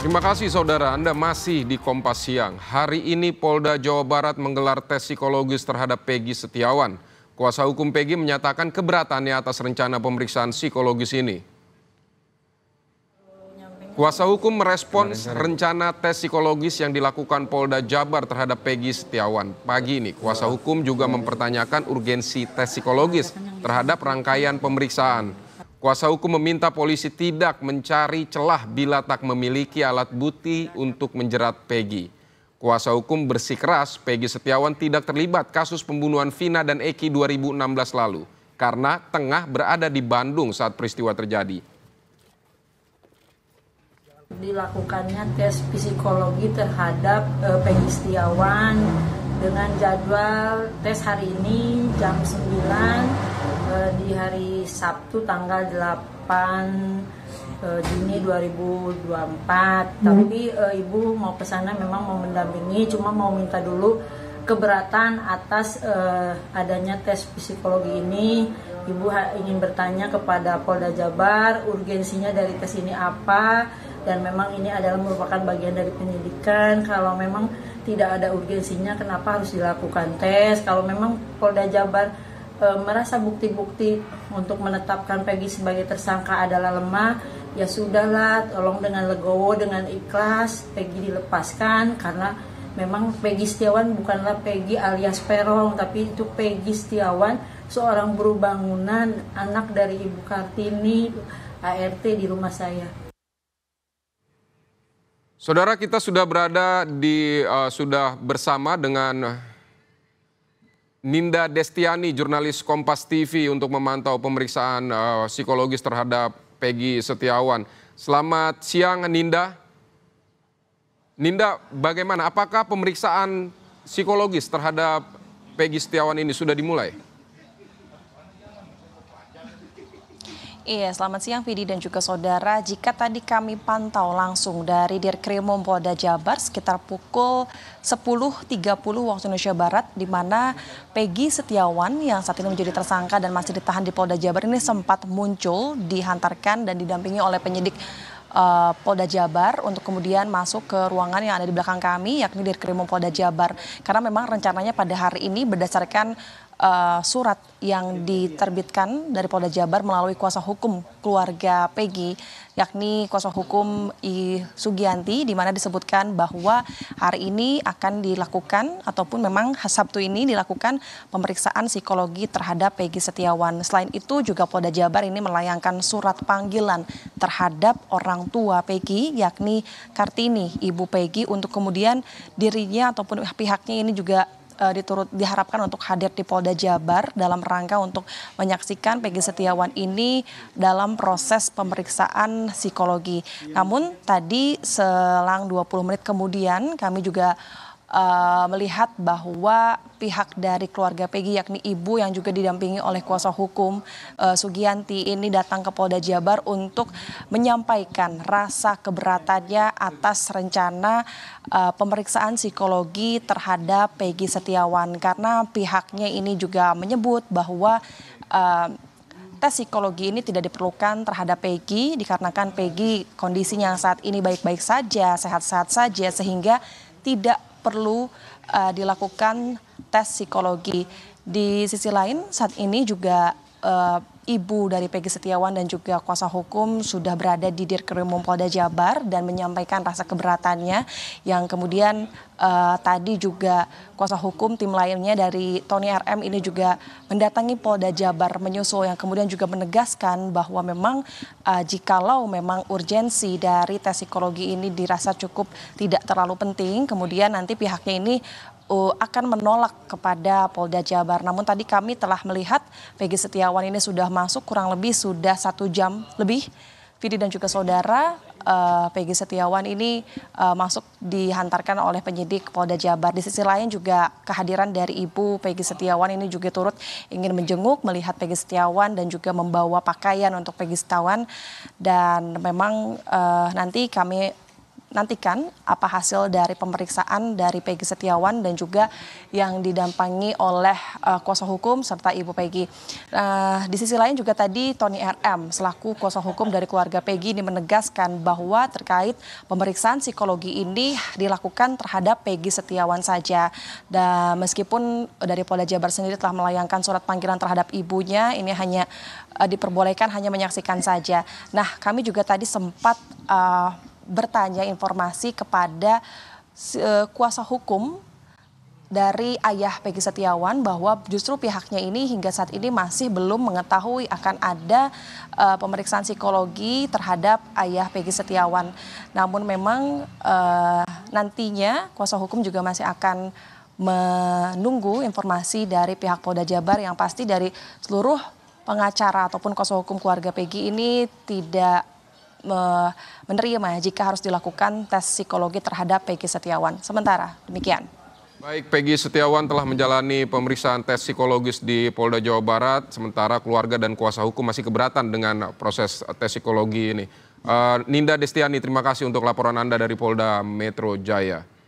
Terima kasih saudara, Anda masih di Kompas Siang. Hari ini Polda Jawa Barat menggelar tes psikologis terhadap Peggy Setiawan. Kuasa hukum Peggy menyatakan keberatannya atas rencana pemeriksaan psikologis ini. Kuasa hukum merespons rencana tes psikologis yang dilakukan Polda Jabar terhadap Peggy Setiawan. Pagi ini, kuasa hukum juga mempertanyakan urgensi tes psikologis terhadap rangkaian pemeriksaan. Kuasa hukum meminta polisi tidak mencari celah bila tak memiliki alat bukti untuk menjerat Peggy. Kuasa hukum bersikeras Peggy Setiawan tidak terlibat kasus pembunuhan Vina dan Eki 2016 lalu karena tengah berada di Bandung saat peristiwa terjadi. Dilakukannya tes psikologi terhadap eh, Peggy Setiawan dengan jadwal tes hari ini jam 9 eh, di hari Sabtu tanggal 8 uh, eh, Juni 2024 hmm. tapi uh, ibu mau kesana memang mau mendampingi cuma mau minta dulu keberatan atas uh, adanya tes psikologi ini ibu ingin bertanya kepada Polda Jabar urgensinya dari tes ini apa dan memang ini adalah merupakan bagian dari penyidikan kalau memang tidak ada urgensinya kenapa harus dilakukan tes kalau memang Polda Jabar e, merasa bukti-bukti untuk menetapkan Peggy sebagai tersangka adalah lemah, ya sudahlah, tolong dengan legowo, dengan ikhlas, Peggy dilepaskan karena memang Peggy Setiawan bukanlah Peggy alias Perong, tapi itu Peggy Setiawan, seorang buruh bangunan, anak dari Ibu Kartini, ART di rumah saya. Saudara kita sudah berada di uh, sudah bersama dengan Ninda Destiani, jurnalis Kompas TV untuk memantau pemeriksaan uh, psikologis terhadap Peggy Setiawan. Selamat siang Ninda. Ninda, bagaimana? Apakah pemeriksaan psikologis terhadap Peggy Setiawan ini sudah dimulai? Iya, selamat siang Vidi dan juga saudara. Jika tadi kami pantau langsung dari Dirkrimum Polda Jabar sekitar pukul 10.30 waktu Indonesia Barat di mana Peggy Setiawan yang saat ini menjadi tersangka dan masih ditahan di Polda Jabar ini sempat muncul, dihantarkan dan didampingi oleh penyidik uh, Polda Jabar untuk kemudian masuk ke ruangan yang ada di belakang kami yakni Dirkrimum Polda Jabar karena memang rencananya pada hari ini berdasarkan uh, surat yang diterbitkan dari Polda Jabar melalui kuasa hukum keluarga Pegi, yakni kuasa hukum I Sugianti, di mana disebutkan bahwa hari ini akan dilakukan ataupun memang Sabtu ini dilakukan pemeriksaan psikologi terhadap Pegi Setiawan. Selain itu juga Polda Jabar ini melayangkan surat panggilan terhadap orang tua Pegi, yakni Kartini, ibu Pegi, untuk kemudian dirinya ataupun pihaknya ini juga uh, diturut diharapkan untuk hadir di Polda Jabar dalam rangka untuk menyaksikan Peggy Setiawan ini dalam proses pemeriksaan psikologi. Iya. Namun tadi selang 20 menit kemudian kami juga Eh, melihat bahwa pihak dari keluarga Pegi yakni ibu yang juga didampingi oleh kuasa hukum uh, Sugianti ini datang ke Polda Jabar untuk menyampaikan rasa keberatannya atas rencana uh, pemeriksaan psikologi terhadap Pegi Setiawan karena pihaknya ini juga menyebut bahwa uh, tes psikologi ini tidak diperlukan terhadap Peggy dikarenakan Peggy kondisinya saat ini baik-baik saja, sehat-sehat saja sehingga tidak perlu uh, dilakukan tes psikologi. Di sisi lain saat ini juga uh, ibu dari Peggy Setiawan dan juga kuasa hukum sudah berada di Dirkrimum Polda Jabar dan menyampaikan rasa keberatannya yang kemudian uh, tadi juga kuasa hukum tim lainnya dari Tony RM ini juga mendatangi Polda Jabar menyusul yang kemudian juga menegaskan bahwa memang uh, jikalau memang urgensi dari tes psikologi ini dirasa cukup tidak terlalu penting kemudian nanti pihaknya ini akan menolak kepada Polda Jabar. Namun tadi kami telah melihat Peggy Setiawan ini sudah masuk kurang lebih sudah satu jam lebih. Vidi dan juga saudara uh, Peggy Setiawan ini uh, masuk dihantarkan oleh penyidik Polda Jabar. Di sisi lain juga kehadiran dari Ibu Peggy Setiawan ini juga turut ingin menjenguk, melihat Peggy Setiawan dan juga membawa pakaian untuk Peggy Setiawan. Dan memang uh, nanti kami nantikan apa hasil dari pemeriksaan dari Peggy Setiawan dan juga yang didampingi oleh uh, kuasa hukum serta Ibu Peggy. Uh, di sisi lain juga tadi Tony RM selaku kuasa hukum dari keluarga Peggy ini menegaskan bahwa terkait pemeriksaan psikologi ini dilakukan terhadap Peggy Setiawan saja. Dan meskipun dari Polda Jabar sendiri telah melayangkan surat panggilan terhadap ibunya, ini hanya eh, diperbolehkan hanya menyaksikan saja. Nah, kami juga tadi sempat uh, bertanya informasi kepada e, kuasa hukum dari ayah Peggy Setiawan bahwa justru pihaknya ini hingga saat ini masih belum mengetahui akan ada uh, pemeriksaan psikologi terhadap ayah Peggy Setiawan. Namun memang uh, nantinya kuasa hukum juga masih akan menunggu informasi dari pihak Polda Jabar yang pasti dari seluruh pengacara ataupun kuasa hukum keluarga Peggy ini tidak menerima jika harus dilakukan tes psikologi terhadap Peggy Setiawan. Sementara demikian. Baik, Peggy Setiawan telah menjalani pemeriksaan tes psikologis di Polda Jawa Barat, sementara keluarga dan kuasa hukum masih keberatan dengan proses tes psikologi ini. Eh, Ninda Destiani, terima kasih untuk laporan Anda dari Polda Metro Jaya.